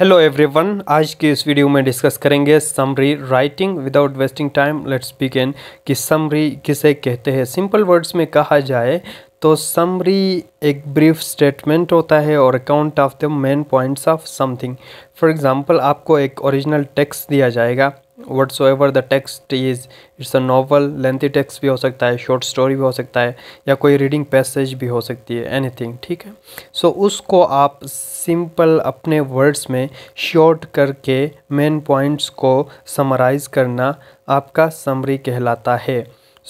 hello everyone आज के इस वीडियो में डिस्कस करेंगे summary writing without wasting time let's begin कि समरी किसे कहते हैं सिंपल वर्ड्स में कहा जाए तो समरी एक ब्रीफ स्टेटमेंट होता है और account of the main points of something for example आपको एक ओरिजिनल टेक्स्ट दिया जाएगा whatever the text is it's a novel lengthy text भी हो सकता है शॉर्ट स्टोरी भी हो सकता है या कोई रीडिंग पैसेज भी हो सकती है एनीथिंग ठीक है सो so, उसको आप सिंपल अपने वर्ड्स में शॉर्ट करके मेन पॉइंट्स को समराइज़ करना आपका समरी कहलाता है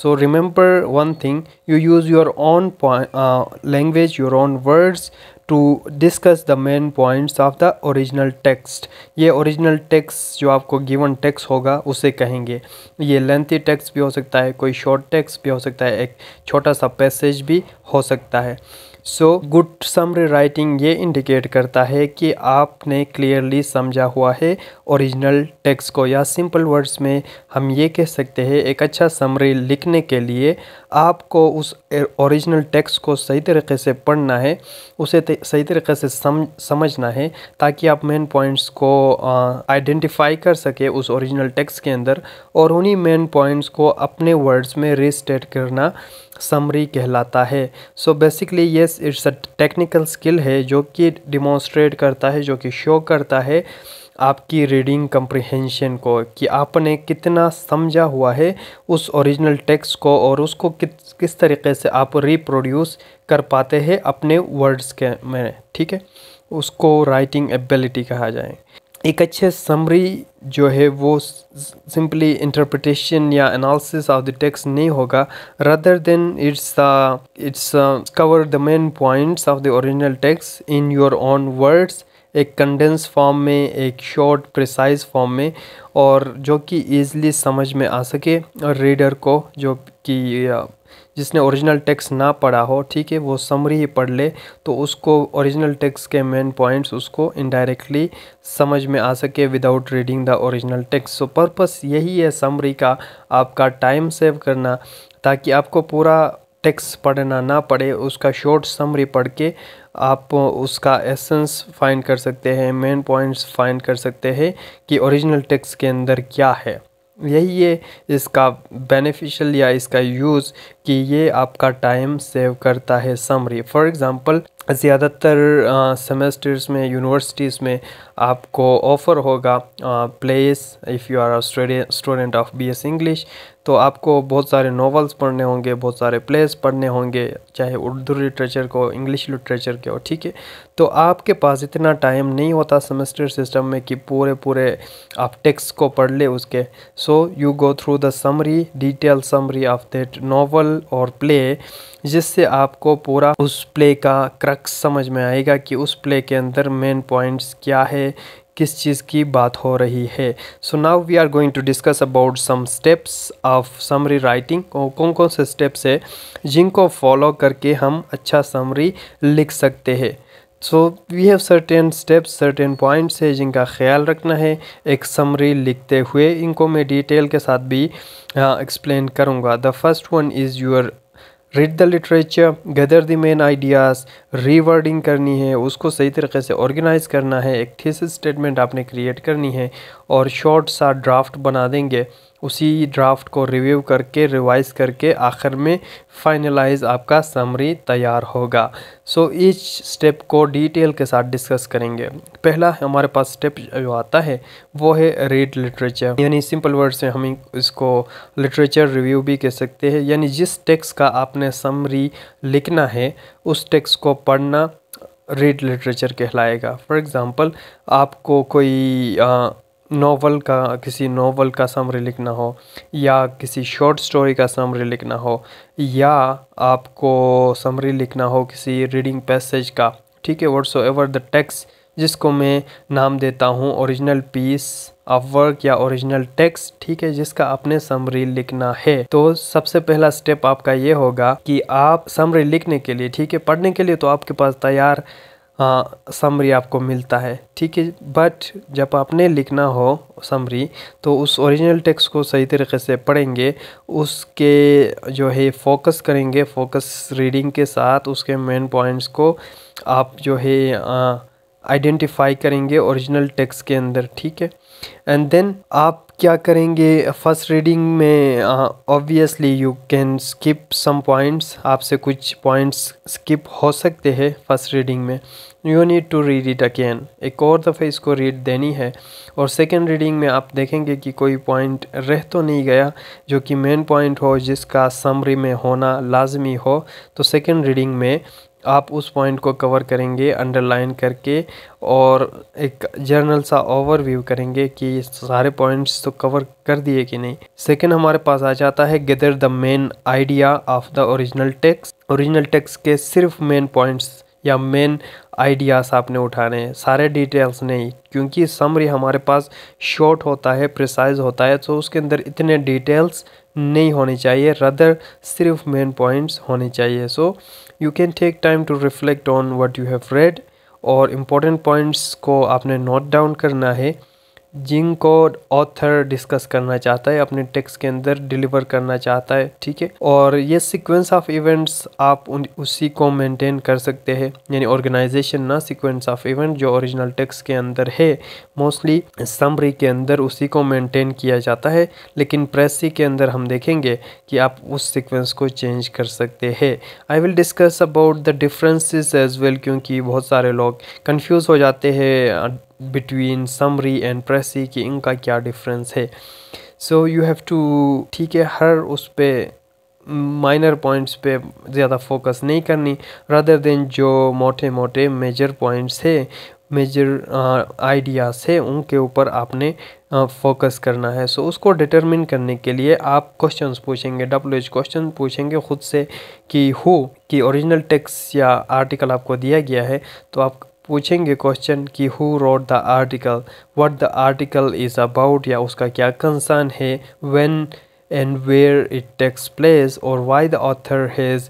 so remember one thing you use your own point language your own words to discuss the main points of the original text ये ओरिजिनल टेक्स्ट जो आपको गिवन टेक्स्ट होगा उसे कहेंगे ये लेंथी टेक्स्ट भी हो सकता है कोई शॉर्ट टेक्स्ट भी हो सकता है एक छोटा सा पैसेज भी हो सकता है सो गुड समरी राइटिंग ये इंडिकेट करता है कि आपने क्लियरली समझा हुआ है ओरिजिनल टेक्स्ट को या सिंपल वर्ड्स में हम ये कह सकते हैं एक अच्छा समरी लिखने के लिए आपको उस ओरिजिनल टेक्स्ट को सही तरीके से पढ़ना है उसे सही तरीके से सम, समझना है ताकि आप मेन पॉइंट्स को आइडेंटिफाई कर सके उस ओरिजिनल टेक्स्ट के अंदर और उन्हीं मेन पॉइंट्स को अपने वर्ड्स में रिस्टेट करना समरी कहलाता है so basically yes it's a technical skill है जो कि डिमॉन्स्ट्रेट करता है जो कि शो करता है आपकी रीडिंग कंप्रिहेंशन को कि आपने कितना समझा हुआ है उस ओरिजिनल टेक्स्ट को और उसको किस किस तरीके से आप रिप्रोड्यूस कर पाते हैं अपने वर्ड्स के में ठीक है उसको राइटिंग एबिलिटी कहा जाए एक अच्छे समरी जो है वो सिंपली इंटरप्रिटेशन या एनालिसिस ऑफ द टेक्स्ट नहीं होगा rather than it's it's cover the main points of the original text in your own words एक कंडेंस फॉर्म में एक शॉर्ट प्रिसाइज फॉर्म में और जो कि ईज़िली समझ में आ सके और रीडर को जो कि uh, जिसने ओरिजिनल टेक्स्ट ना पढ़ा हो ठीक है वो समरी ही पढ़ ले तो उसको ओरिजिनल टेक्स्ट के मेन पॉइंट्स उसको इनडायरेक्टली समझ में आ सके without reading the original text so purpose यही है समरी का आपका टाइम सेव करना ताकि आपको पूरा टेक्स्ट पढ़ना ना पड़े उसका शॉर्ट समरी पढ़ के आप उसका एसेंस फाइंड कर सकते हैं मेन पॉइंट्स फाइंड कर सकते हैं कि ओरिजिनल टेक्स्ट के अंदर क्या है यही है इसका बेनिफिशियल या इसका यूज़ कि ये आपका टाइम सेव करता है समरी फॉर एग्जांपल ज़्यादातर सेमेस्टर्स में यूनिवर्सिटीज़ में आपको ऑफ़र होगा plays if you are student of B S English तो आपको बहुत सारे नॉवेल्स पढ़ने होंगे बहुत सारे प्लेस पढ़ने होंगे चाहे उर्दू लिटरेचर को इंग्लिश लिटरेचर के हो ठीक है तो आपके पास इतना टाइम नहीं होता सेमेस्टर सिस्टम में कि पूरे पूरे आप टेक्स को पढ़ ले उसके so you go through the summary detail summary of that novel और प्ले जिससे आपको पूरा उस प्ले का क्रक्स समझ में आएगा कि उस प्ले के अंदर मेन पॉइंट्स क्या है किस चीज़ की बात हो रही है so now we are going to discuss about some steps of summary writing कौन कौन से स्टेप्स है जिनको फॉलो करके हम अच्छा समरी लिख सकते हैं so we have certain steps certain points है जिनका ख्याल रखना है एक समरी लिखते हुए इनको मैं डिटेल के साथ भी एक्सप्लेन हाँ, करूँगा the first one is your read the literature gather the main ideas rewording करनी है उसको सही तरीके से ऑर्गेनाइज करना है एक थीसिस स्टेटमेंट आपने क्रिएट करनी है और शॉर्ट सा ड्राफ्ट बना देंगे उसी ड्राफ्ट को रिव्यू करके रिवाइज करके आखिर में फाइनलाइज आपका समरी तैयार होगा सो so, इस स्टेप को डिटेल के साथ डिस्कस करेंगे पहला हमारे पास स्टेप जो आता है वो है रीड लिटरेचर यानी सिंपल वर्ड से हम इसको लिटरेचर रिव्यू भी कह सकते हैं यानी जिस टेक्स्ट का आपने समरी लिखना है उस टेक्स्ट को पढ़ना रीड लिटरेचर कहलाएगा फॉर एग्ज़ाम्पल आपको कोई नावल का किसी नावल का समरी लिखना हो या किसी शॉर्ट स्टोरी का समरी लिखना हो या आपको समरी लिखना हो किसी रीडिंग पैसेज का ठीक है वर्ड्स एवर द टेक्स जिसको मैं नाम देता हूँ ओरिजिनल पीस ऑफ वर्क या ओरिजिनल टेक्स्ट ठीक है जिसका आपने समरी लिखना है तो सबसे पहला स्टेप आपका ये होगा कि आप समरी लिखने के लिए ठीक है पढ़ने के लिए तो आपके पास तैयार समरी आपको मिलता है ठीक है बट जब आपने लिखना हो समरी तो उस ओरिजिनल टेक्स्ट को सही तरीके से पढ़ेंगे उसके जो है फोकस करेंगे फोकस रीडिंग के साथ उसके मेन पॉइंट्स को आप जो है आइडेंटिफाई करेंगे ओरिजिनल टेक्स्ट के अंदर ठीक है एंड देन आप क्या करेंगे फर्स्ट रीडिंग में obviously you can skip some points आपसे कुछ पॉइंट्स स्किप हो सकते हैं फर्स्ट रीडिंग में you need to read it again एक और दफ़े इसको रीड देनी है और सेकेंड रीडिंग में आप देखेंगे कि कोई पॉइंट रह तो नहीं गया जो कि मेन पॉइंट हो जिसका समरी में होना लाजमी हो तो सेकेंड रीडिंग में आप उस पॉइंट को कवर करेंगे अंडरलाइन करके और एक जर्नल सा ओवरव्यू करेंगे कि सारे पॉइंट्स तो कवर कर दिए कि नहीं सेकंड हमारे पास आ जाता है gather the main idea of the original text original text के सिर्फ मेन पॉइंट्स या मेन आइडियाज़ आपने उठाने हैं सारे डिटेल्स नहीं क्योंकि समरी हमारे पास शॉर्ट होता है प्रिसाइज होता है तो उसके अंदर इतने डिटेल्स नहीं होने चाहिए रदर सिर्फ मेन पॉइंट्स होने चाहिए so you can take time to reflect on what you have read और इम्पोर्टेंट पॉइंट्स को आपने नोट डाउन करना है जिंक को ऑथर डिस्कस करना चाहता है अपने टेक्स्ट के अंदर डिलीवर करना चाहता है ठीक है और ये सीक्वेंस ऑफ इवेंट्स आप उन उसी को मेंटेन कर सकते हैं यानी ऑर्गेनाइजेशन ना सीक्वेंस ऑफ इवेंट जो ओरिजिनल टेक्स्ट के अंदर है मोस्टली समरी के अंदर उसी को मेंटेन किया जाता है लेकिन प्रेसी के अंदर हम देखेंगे कि आप उस सिक्वेंस को चेंज कर सकते हैं I will discuss about the differences as well क्योंकि बहुत सारे लोग कन्फ्यूज हो जाते हैं बिटवीन समरी एंड प्रेसी कि इनका क्या डिफरेंस है सो यू हैव टू ठीक है हर उस पर माइनर पॉइंट्स पे ज़्यादा फोकस नहीं करनी रदर देन जो मोटे मोटे मेजर पॉइंट्स है मेजर आइडियाज़ uh, है उनके ऊपर आपने फोकस uh, करना है सो so, उसको डिटरमिन करने के लिए आप क्वेश्चंस पूछेंगे डब्ल्यू एच क्वेश्चन पूछेंगे ख़ुद से कि हो कि ओरिजिनल टेक्स्ट या आर्टिकल आपको दिया गया है तो आप पूछेंगे क्वेश्चन कि who wrote the article what the article is about या उसका क्या कंसर्न है when and where it takes place और why the author has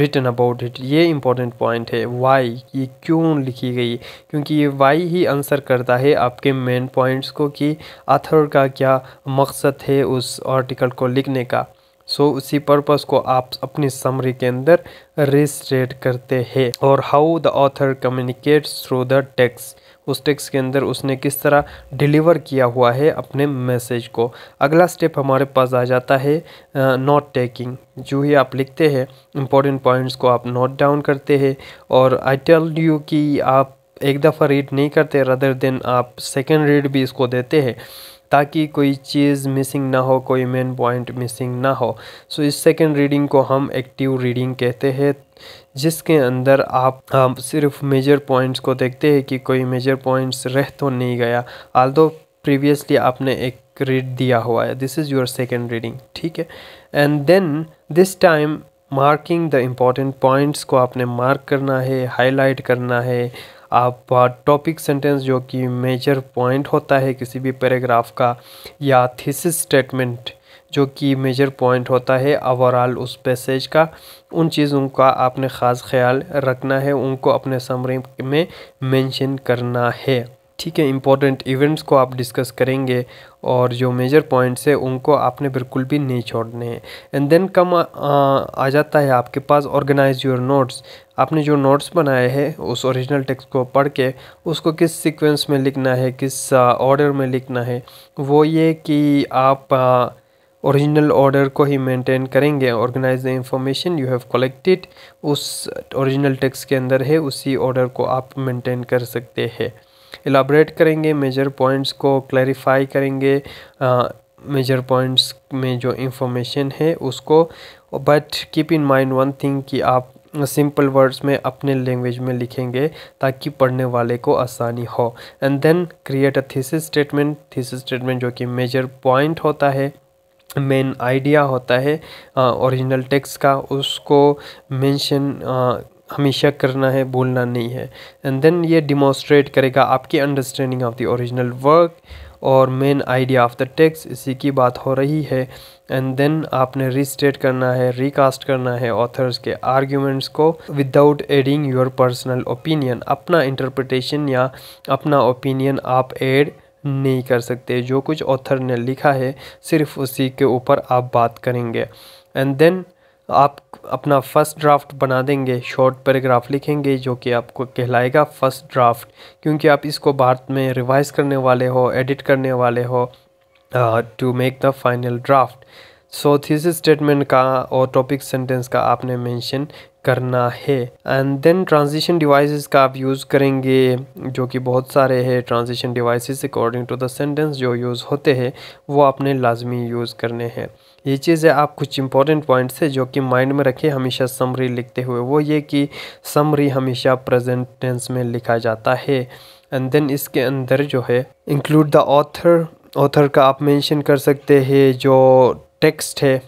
written about it ये इंपॉर्टेंट पॉइंट है वाई ये क्यों लिखी गई क्योंकि ये वाई ही आंसर करता है आपके मेन पॉइंट्स को कि आथर का क्या मकसद है उस आर्टिकल को लिखने का सो so, उसी पर्पस को आप अपनी समरी के अंदर रिस्ट्रेट करते हैं और how the author communicates through the text उस टेक्स के अंदर उसने किस तरह डिलीवर किया हुआ है अपने मैसेज को अगला स्टेप हमारे पास आ जाता है नोट uh, टेकिंग जो ही आप लिखते हैं इंपॉर्टेंट पॉइंट्स को आप नोट डाउन करते हैं और आई टेल यू कि आप एक दफ़ा रीड नहीं करते रदर देन आप सेकेंड रीड भी इसको देते हैं ताकि कोई चीज़ मिसिंग ना हो कोई मेन पॉइंट मिसिंग ना हो सो इस सेकेंड रीडिंग को हम एक्टिव रीडिंग कहते हैं जिसके अंदर आप, हम सिर्फ मेजर पॉइंट्स को देखते हैं कि कोई मेजर पॉइंट्स रह तो नहीं गया आल दो प्रीवियसली आपने एक रीड दिया हुआ है this is your second reading ठीक है and then this time marking the important points को आपने मार्क करना है हाईलाइट करना है आप टॉपिक सेंटेंस जो कि मेजर पॉइंट होता है किसी भी पैराग्राफ का या थीसिस स्टेटमेंट जो कि मेजर पॉइंट होता है ओवरऑल उस पैसेज का उन चीज़ों का आपने ख़ास ख्याल रखना है उनको अपने समरी में मेंशन करना है ठीक है इंपॉर्टेंट इवेंट्स को आप डिस्कस करेंगे और जो मेजर पॉइंट्स है उनको आपने बिल्कुल भी नहीं छोड़ने हैं एंड देन कम आ, जाता है आपके पास ऑर्गेनाइज योर नोट्स आपने जो नोट्स बनाए हैं उस ओरिजिनल टेक्स्ट को पढ़ के उसको किस सीक्वेंस में लिखना है किस ऑर्डर में लिखना है वो ये कि आप ओरिजिनल ऑर्डर को ही मेंटेन करेंगे organize the information you have collected उस ओरिजिनल टेक्स्ट के अंदर है उसी ऑर्डर को आप मेंटेन कर सकते हैं एलाबरेट करेंगे मेजर पॉइंट्स को क्लैरिफाई करेंगे मेजर पॉइंट्स में जो इंफॉर्मेशन है उसको but keep in mind one thing कि आप सिंपल वर्ड्स में अपने लैंग्वेज में लिखेंगे ताकि पढ़ने वाले को आसानी हो and then create a thesis statement thesis statement जो कि मेजर पॉइंट होता है मेन आइडिया होता है ओरिजिनल टेक्स्ट का उसको मेंशन हमेशा करना है बोलना नहीं है एंड देन ये डिमॉन्स्ट्रेट करेगा आपकी understanding of the original work और main idea of the text इसी की बात हो रही है एंड देन आपने रिस्टेट करना है रिकास्ट करना है ऑथर्स के आर्ग्यूमेंट्स को without adding your personal opinion अपना इंटरप्रटेशन या अपना ओपिनियन आप एड नहीं कर सकते जो कुछ ऑथर ने लिखा है सिर्फ उसी के ऊपर आप बात करेंगे एंड देन तो आप अपना फ़र्स्ट ड्राफ्ट बना देंगे शॉर्ट पैराग्राफ लिखेंगे जो कि आपको कहलाएगा फ़र्स्ट ड्राफ्ट क्योंकि आप इसको बाद में रिवाइज़ करने वाले हो एडिट करने वाले हो to make the final draft so thesis statement का और टॉपिक सेंटेंस का आपने मेंशन करना है एंड देन ट्रांजिशन डिवाइसेस का आप यूज़ करेंगे जो कि बहुत सारे हैं transition devices according to the sentence जो यूज़ होते हैं वो आपने लाजमी यूज़ करने हैं ये चीज़ें आप कुछ इंपॉर्टेंट पॉइंट्स है जो कि माइंड में रखें हमेशा समरी लिखते हुए वो ये कि समरी हमेशा प्रजेंट टेंस में लिखा जाता है एंड देन इसके अंदर जो है इंक्लूड द ऑथर ऑथर का आप मैंशन कर सकते हैं जो टेक्स्ट है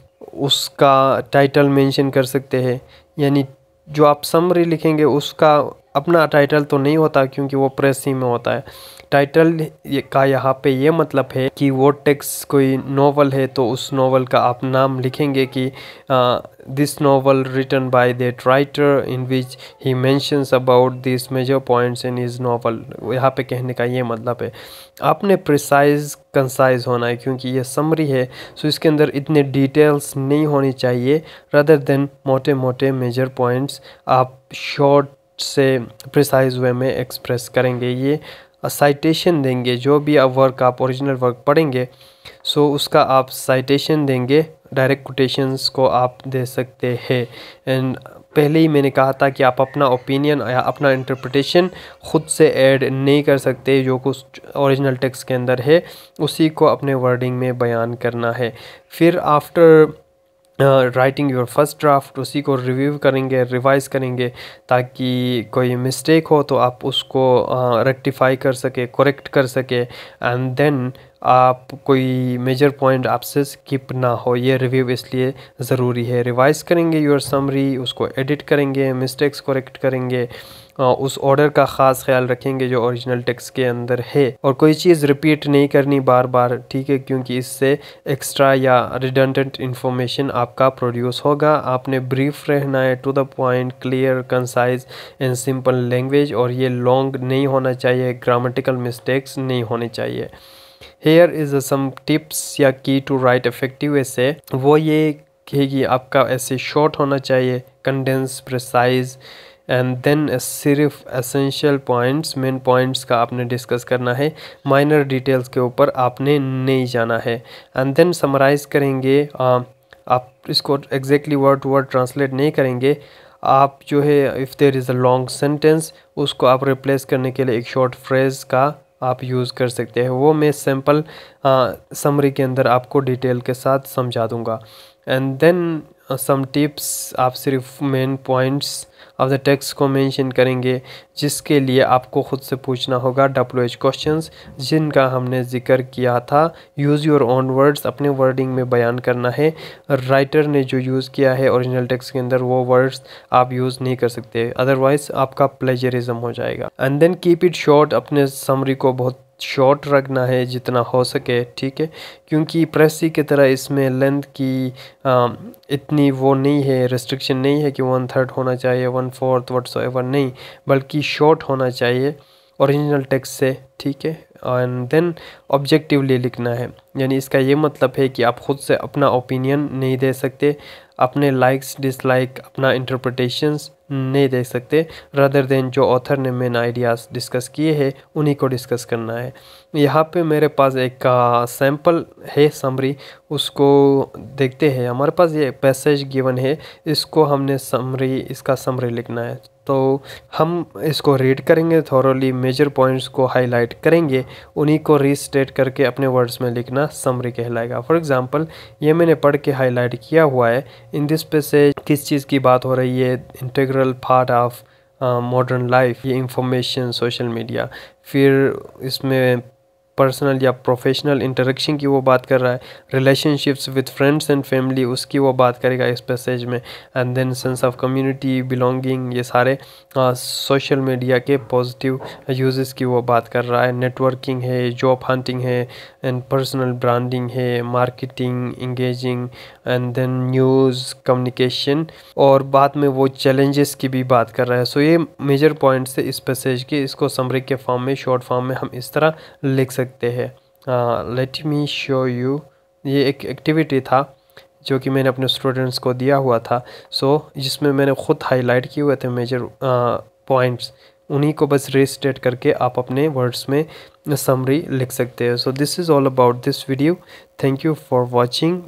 उसका टाइटल मेंशन कर सकते हैं यानी जो आप समरी लिखेंगे उसका अपना टाइटल तो नहीं होता क्योंकि वो प्रेस ही में होता है टाइटल का यहाँ पे ये मतलब है कि वो टेक्स कोई नावल है तो उस नावल का आप नाम लिखेंगे कि this novel written by that writer in which he mentions about this major points in his novel यहाँ पे कहने का ये मतलब है आपने प्रिसाइज कंसाइज होना है क्योंकि ये समरी है सो इसके अंदर इतने डिटेल्स नहीं होनी चाहिए रदर देन मोटे मोटे मेजर पॉइंट्स आप शॉर्ट से प्रिसाइज वे में एक्सप्रेस करेंगे ये साइटेशन देंगे जो भी आप वर्क आप ओरिजिनल वर्क पढ़ेंगे सो उसका आप साइटेशन देंगे डायरेक्ट कोटेशंस को आप दे सकते हैं एंड पहले ही मैंने कहा था कि आप अपना ओपिनियन या अपना इंटरप्रटेशन ख़ुद से ऐड नहीं कर सकते जो कुछ ओरिजिनल टेक्स्ट के अंदर है उसी को अपने वर्डिंग में बयान करना है फिर after writing your first draft उसी को रिव्यू करेंगे रिवाइज करेंगे ताकि कोई मिस्टेक हो तो आप उसको रेक्टिफाई uh, कर सके करेक्ट कर सके एंड देन आप कोई मेजर पॉइंट आपसे स्किप ना हो ये रिव्यू इसलिए ज़रूरी है रिवाइज करेंगे योर समरी उसको एडिट करेंगे मिस्टेक्स करेक्ट करेंगे उस ऑर्डर का ख़ास ख्याल रखेंगे जो ओरिजिनल टेक्स्ट के अंदर है और कोई चीज़ रिपीट नहीं करनी बार बार ठीक है क्योंकि इससे एक्स्ट्रा या रिडंडेंट इन्फॉर्मेशन आपका प्रोड्यूस होगा आपने ब्रीफ रहना है to the point clear concise and simple language और ये लॉन्ग नहीं होना चाहिए ग्रामेटिकल मिस्टेक्स नहीं होने चाहिए हेयर इज़ सम टिप्स या की टू राइट इफेक्टिव ऐसे वो ये कहेगी आपका ऐसे शॉर्ट होना चाहिए कंडेंस प्रसाइज एंड देन सिर्फ एसेंशियल पॉइंट्स मेन पॉइंट्स का आपने डिस्कस करना है माइनर डिटेल्स के ऊपर आपने नहीं जाना है एंड देन समराइज़ करेंगे आ, आप इसको exactly word to word translate नहीं करेंगे आप जो है if there is a long sentence उसको आप रिप्लेस करने के लिए एक शॉर्ट फ्रेज़ का आप यूज़ कर सकते हैं वो मैं सैम्पल समरी के अंदर आपको डिटेल के साथ समझा दूँगा एंड देन सम टिप्स आप सिर्फ main points of the text को मेंशन करेंगे जिसके लिए आपको ख़ुद से पूछना होगा डब्ल्यू एच क्वेश्चन जिनका हमने जिक्र किया था यूज़ योर ऑन वर्ड्स अपने वर्डिंग में बयान करना है राइटर ने जो यूज़ किया है ओरिजिनल टेक्स के अंदर वो वर्ड्स आप यूज़ नहीं कर सकते अदरवाइज़ आपका प्लेजरिज्म हो जाएगा and then keep it short अपने समरी को बहुत शॉर्ट रखना है जितना हो सके ठीक है क्योंकि प्रेसी की तरह इसमें लेंथ की आ, इतनी वो नहीं है रिस्ट्रिक्शन नहीं है कि वन थर्ड होना चाहिए one fourth whatsoever नहीं बल्कि शॉर्ट होना चाहिए औरिजिनल टेक्स से ठीक है एंड देन ऑब्जेक्टिवली लिखना है यानी इसका ये मतलब है कि आप ख़ुद से अपना ओपिनियन नहीं दे सकते अपने लाइक्स डिसलाइक अपना इंटरप्रटेशंस नहीं देख सकते रदर देन जो ऑथर ने मेन आइडियाज़ डिस्कस किए हैं उन्हीं को डिस्कस करना है यहाँ पे मेरे पास एक सैम्पल है समरी उसको देखते हैं हमारे पास ये पैसेज गिवन है इसको हमने समरी इसका समरी लिखना है तो हम इसको रीड करेंगे थॉरली मेजर पॉइंट्स को हाईलाइट करेंगे उन्हीं को रीस्टेट करके अपने वर्ड्स में लिखना समरी कहलाएगा फॉर एग्जांपल ये मैंने पढ़ के हाईलाइट किया हुआ है इन दिस पैसेज किस चीज़ की बात हो रही है integral part of modern life ये इंफॉर्मेशन सोशल मीडिया फिर इसमें पर्सनल या प्रोफेशनल इंटरेक्शन की वो बात कर रहा है relationships with friends and family उसकी वो बात करेगा इस पैसेज में and then sense of community belonging ये सारे सोशल मीडिया के पॉजिटिव यूजेस की वो बात कर रहा है नेटवर्किंग है जॉब हंटिंग है एंड पर्सनल ब्रांडिंग है marketing engaging and then news communication और बाद में वो चैलेंजेस की भी बात कर रहा है सो so, ये मेजर पॉइंट्स है इस पैसेज के इसको समरिक के फॉर्म में शॉर्ट फॉर्म में हम इस तरह लिख सकते सकते हैं लेट मी शो यू ये एक एक्टिविटी था जो कि मैंने अपने स्टूडेंट्स को दिया हुआ था सो so, जिसमें मैंने खुद हाईलाइट किए हुए थे मेजर पॉइंट्स उन्हीं को बस रेस्टेट करके आप अपने वर्ड्स में समरी लिख सकते हैं so this is all about this video thank you for watching